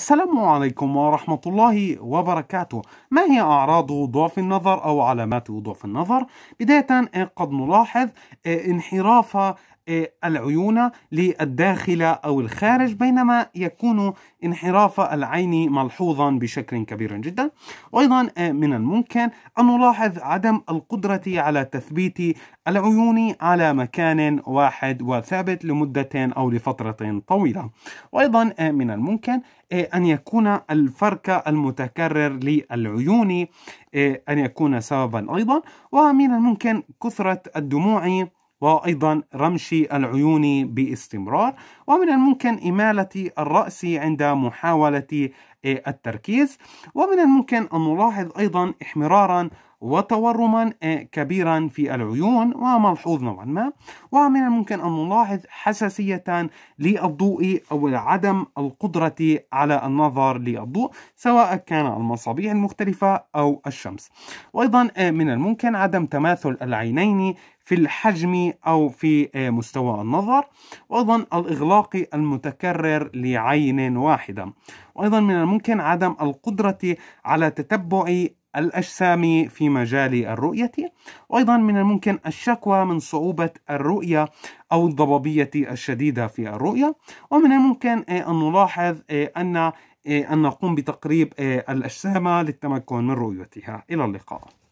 السلام عليكم ورحمة الله وبركاته ما هي أعراض ضعف النظر أو علامات ضعف النظر؟ بداية إيه، قد نلاحظ إيه، انحراف العيون للداخل أو الخارج بينما يكون انحراف العين ملحوظا بشكل كبير جدا وأيضا آه، من الممكن أن نلاحظ عدم القدرة على تثبيت العيون على مكان واحد وثابت لمدة أو لفترة طويلة وأيضا آه، من الممكن آه، أن يكون الفرك المتكرر للعيون أن يكون سببا أيضا ومن الممكن كثرة الدموع وأيضا رمش العيون باستمرار ومن الممكن إمالة الرأس عند محاولة التركيز ومن الممكن أن نلاحظ أيضا إحمرارا وتورما آه، كبيرا في العيون وملحوظ نوعا ما ومن الممكن أن نلاحظ حساسية للضوء أو عدم القدرة على النظر للضوء سواء كان المصابيح المختلفة أو الشمس وأيضا آه، من الممكن عدم تماثل العينين في الحجم أو في آه، مستوى النظر وأيضا الإغلاق المتكرر لعين واحدة وأيضا من الممكن عدم القدرة على تتبع الأجسام في مجال الرؤية وأيضا من الممكن الشكوى من صعوبة الرؤية أو الضبابية الشديدة في الرؤية ومن الممكن آه، أن نلاحظ آه، أن آه، أن نقوم بتقريب الأجسام للتمكن من رؤيتها إلى اللقاء